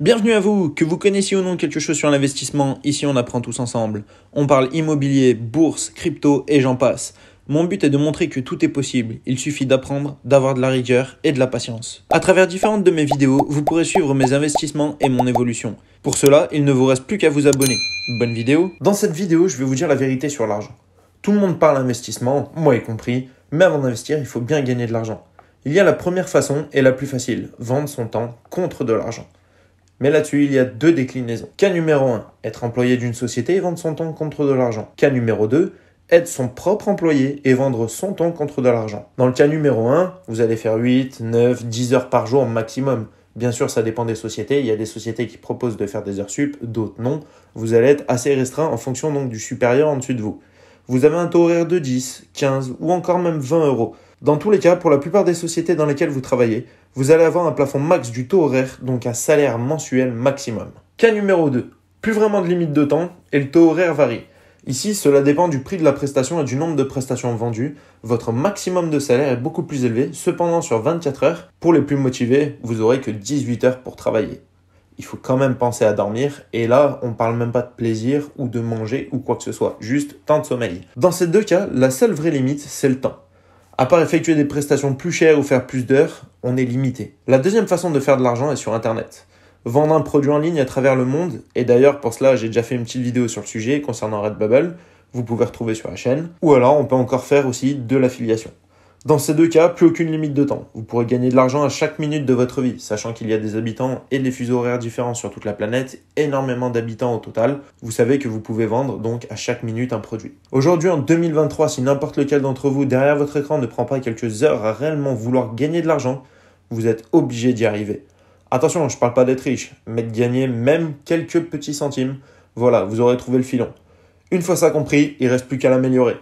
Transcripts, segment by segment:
Bienvenue à vous, que vous connaissiez ou non quelque chose sur l'investissement, ici on apprend tous ensemble. On parle immobilier, bourse, crypto et j'en passe. Mon but est de montrer que tout est possible, il suffit d'apprendre, d'avoir de la rigueur et de la patience. À travers différentes de mes vidéos, vous pourrez suivre mes investissements et mon évolution. Pour cela, il ne vous reste plus qu'à vous abonner. Bonne vidéo Dans cette vidéo, je vais vous dire la vérité sur l'argent. Tout le monde parle investissement, moi y compris, mais avant d'investir, il faut bien gagner de l'argent. Il y a la première façon et la plus facile, vendre son temps contre de l'argent. Mais là-dessus, il y a deux déclinaisons. Cas numéro 1, être employé d'une société et vendre son temps contre de l'argent. Cas numéro 2, être son propre employé et vendre son temps contre de l'argent. Dans le cas numéro 1, vous allez faire 8, 9, 10 heures par jour maximum. Bien sûr, ça dépend des sociétés. Il y a des sociétés qui proposent de faire des heures sup, d'autres non. Vous allez être assez restreint en fonction donc du supérieur en dessus de vous. Vous avez un taux horaire de 10, 15 ou encore même 20 euros. Dans tous les cas, pour la plupart des sociétés dans lesquelles vous travaillez, vous allez avoir un plafond max du taux horaire, donc un salaire mensuel maximum. Cas numéro 2. Plus vraiment de limite de temps et le taux horaire varie. Ici, cela dépend du prix de la prestation et du nombre de prestations vendues. Votre maximum de salaire est beaucoup plus élevé, cependant sur 24 heures, pour les plus motivés, vous aurez que 18 heures pour travailler il faut quand même penser à dormir. Et là, on parle même pas de plaisir ou de manger ou quoi que ce soit, juste temps de sommeil. Dans ces deux cas, la seule vraie limite, c'est le temps. À part effectuer des prestations plus chères ou faire plus d'heures, on est limité. La deuxième façon de faire de l'argent est sur Internet. Vendre un produit en ligne à travers le monde, et d'ailleurs pour cela j'ai déjà fait une petite vidéo sur le sujet concernant Redbubble, vous pouvez retrouver sur la chaîne, ou alors on peut encore faire aussi de l'affiliation. Dans ces deux cas, plus aucune limite de temps. Vous pourrez gagner de l'argent à chaque minute de votre vie, sachant qu'il y a des habitants et des fuseaux horaires différents sur toute la planète, énormément d'habitants au total. Vous savez que vous pouvez vendre donc à chaque minute un produit. Aujourd'hui, en 2023, si n'importe lequel d'entre vous derrière votre écran ne prend pas quelques heures à réellement vouloir gagner de l'argent, vous êtes obligé d'y arriver. Attention, je ne parle pas d'être riche, mais de gagner même quelques petits centimes. Voilà, vous aurez trouvé le filon. Une fois ça compris, il reste plus qu'à l'améliorer.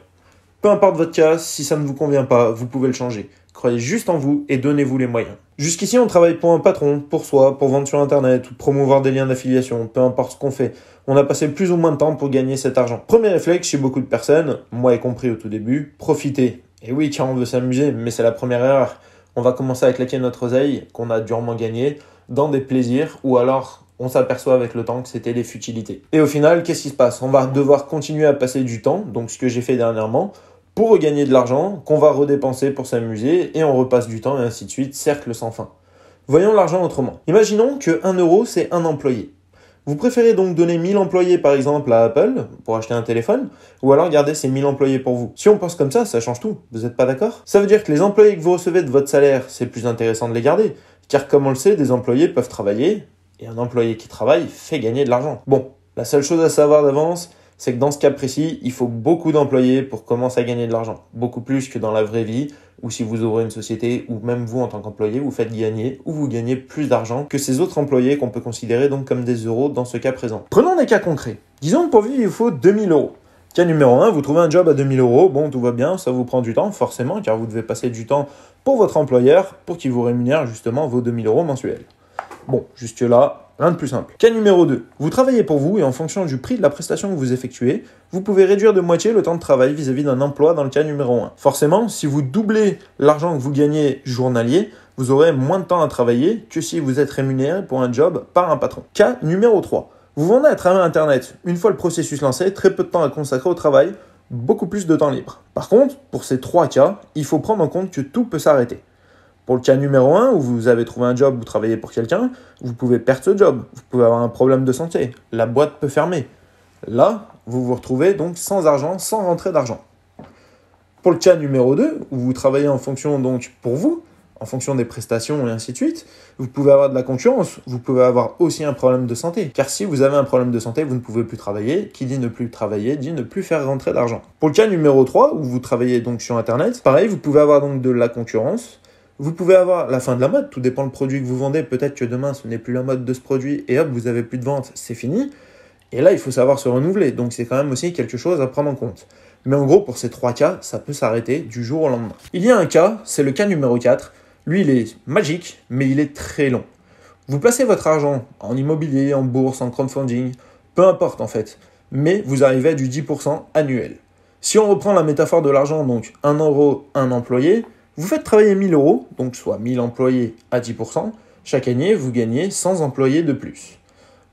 Peu importe votre cas, si ça ne vous convient pas, vous pouvez le changer. Croyez juste en vous et donnez-vous les moyens. Jusqu'ici, on travaille pour un patron, pour soi, pour vendre sur Internet ou promouvoir des liens d'affiliation, peu importe ce qu'on fait. On a passé plus ou moins de temps pour gagner cet argent. Premier réflexe chez beaucoup de personnes, moi y compris au tout début, profiter. Et oui, tiens, on veut s'amuser, mais c'est la première erreur. On va commencer à claquer notre oseille, qu'on a durement gagné, dans des plaisirs ou alors on s'aperçoit avec le temps que c'était des futilités. Et au final, qu'est-ce qui se passe On va devoir continuer à passer du temps, donc ce que j'ai fait dernièrement, pour regagner de l'argent qu'on va redépenser pour s'amuser, et on repasse du temps, et ainsi de suite, cercle sans fin. Voyons l'argent autrement. Imaginons que 1 euro, c'est un employé. Vous préférez donc donner 1000 employés par exemple à Apple pour acheter un téléphone, ou alors garder ces 1000 employés pour vous. Si on pense comme ça, ça change tout, vous n'êtes pas d'accord Ça veut dire que les employés que vous recevez de votre salaire, c'est plus intéressant de les garder, car comme on le sait, des employés peuvent travailler, et un employé qui travaille fait gagner de l'argent. Bon, la seule chose à savoir d'avance, c'est que dans ce cas précis, il faut beaucoup d'employés pour commencer à gagner de l'argent. Beaucoup plus que dans la vraie vie, ou si vous ouvrez une société, ou même vous en tant qu'employé, vous faites gagner ou vous gagnez plus d'argent que ces autres employés qu'on peut considérer donc comme des euros dans ce cas présent. Prenons des cas concrets. Disons que pour vivre, il faut 2000 euros. Cas numéro 1, vous trouvez un job à 2000 euros, bon, tout va bien, ça vous prend du temps, forcément, car vous devez passer du temps pour votre employeur pour qu'il vous rémunère justement vos 2000 euros mensuels. Bon, jusque-là, Rien de plus simple. Cas numéro 2. Vous travaillez pour vous et en fonction du prix de la prestation que vous effectuez, vous pouvez réduire de moitié le temps de travail vis-à-vis d'un emploi dans le cas numéro 1. Forcément, si vous doublez l'argent que vous gagnez journalier, vous aurez moins de temps à travailler que si vous êtes rémunéré pour un job par un patron. Cas numéro 3. Vous vendez à travers Internet. Une fois le processus lancé, très peu de temps à consacrer au travail, beaucoup plus de temps libre. Par contre, pour ces trois cas, il faut prendre en compte que tout peut s'arrêter. Pour le cas numéro 1, où vous avez trouvé un job, vous travaillez pour quelqu'un, vous pouvez perdre ce job, vous pouvez avoir un problème de santé, la boîte peut fermer. Là, vous vous retrouvez donc sans argent, sans rentrée d'argent. Pour le cas numéro 2, où vous travaillez en fonction donc pour vous, en fonction des prestations et ainsi de suite, vous pouvez avoir de la concurrence, vous pouvez avoir aussi un problème de santé. Car si vous avez un problème de santé, vous ne pouvez plus travailler. Qui dit ne plus travailler dit ne plus faire rentrer d'argent. Pour le cas numéro 3, où vous travaillez donc sur Internet, pareil, vous pouvez avoir donc de la concurrence, vous pouvez avoir la fin de la mode, tout dépend le produit que vous vendez. Peut-être que demain, ce n'est plus la mode de ce produit et hop, vous avez plus de vente, c'est fini. Et là, il faut savoir se renouveler. Donc, c'est quand même aussi quelque chose à prendre en compte. Mais en gros, pour ces trois cas, ça peut s'arrêter du jour au lendemain. Il y a un cas, c'est le cas numéro 4. Lui, il est magique, mais il est très long. Vous placez votre argent en immobilier, en bourse, en crowdfunding, peu importe en fait, mais vous arrivez à du 10% annuel. Si on reprend la métaphore de l'argent, donc 1 euro, un employé, vous faites travailler 1000 euros, donc soit 1000 employés à 10%, chaque année vous gagnez 100 employés de plus.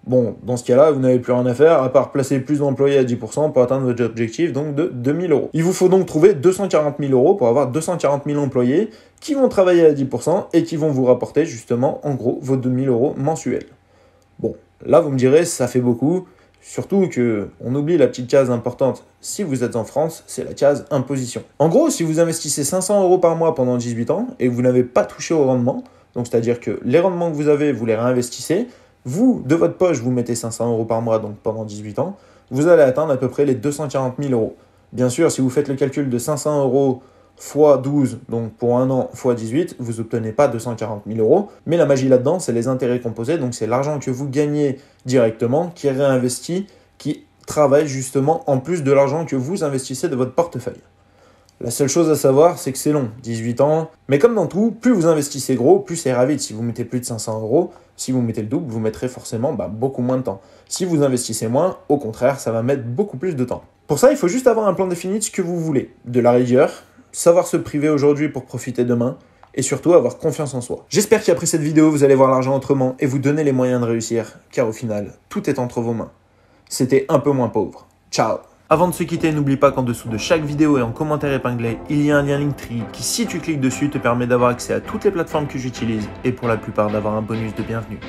Bon, dans ce cas-là, vous n'avez plus rien à faire à part placer plus d'employés à 10% pour atteindre votre objectif donc de 2000 euros. Il vous faut donc trouver 240 000 euros pour avoir 240 000 employés qui vont travailler à 10% et qui vont vous rapporter justement en gros vos 2000 euros mensuels. Bon, là vous me direz, ça fait beaucoup, Surtout que on oublie la petite case importante. Si vous êtes en France, c'est la case imposition. En gros, si vous investissez 500 euros par mois pendant 18 ans et vous n'avez pas touché au rendement, donc c'est-à-dire que les rendements que vous avez, vous les réinvestissez, vous, de votre poche, vous mettez 500 euros par mois, donc pendant 18 ans, vous allez atteindre à peu près les 240 000 euros. Bien sûr, si vous faites le calcul de 500 euros x 12, donc pour un an, x 18, vous obtenez pas 240 000 euros. Mais la magie là-dedans, c'est les intérêts composés, donc c'est l'argent que vous gagnez directement, qui est réinvesti, qui travaille justement en plus de l'argent que vous investissez de votre portefeuille. La seule chose à savoir, c'est que c'est long, 18 ans. Mais comme dans tout, plus vous investissez gros, plus c'est rapide Si vous mettez plus de 500 euros, si vous mettez le double, vous mettrez forcément bah, beaucoup moins de temps. Si vous investissez moins, au contraire, ça va mettre beaucoup plus de temps. Pour ça, il faut juste avoir un plan défini de ce que vous voulez. De la rigueur, savoir se priver aujourd'hui pour profiter demain, et surtout avoir confiance en soi. J'espère qu'après cette vidéo, vous allez voir l'argent autrement et vous donner les moyens de réussir, car au final, tout est entre vos mains. C'était un peu moins pauvre. Ciao avant de se quitter, n'oublie pas qu'en dessous de chaque vidéo et en commentaire épinglé, il y a un lien Linktree qui, si tu cliques dessus, te permet d'avoir accès à toutes les plateformes que j'utilise et pour la plupart d'avoir un bonus de bienvenue.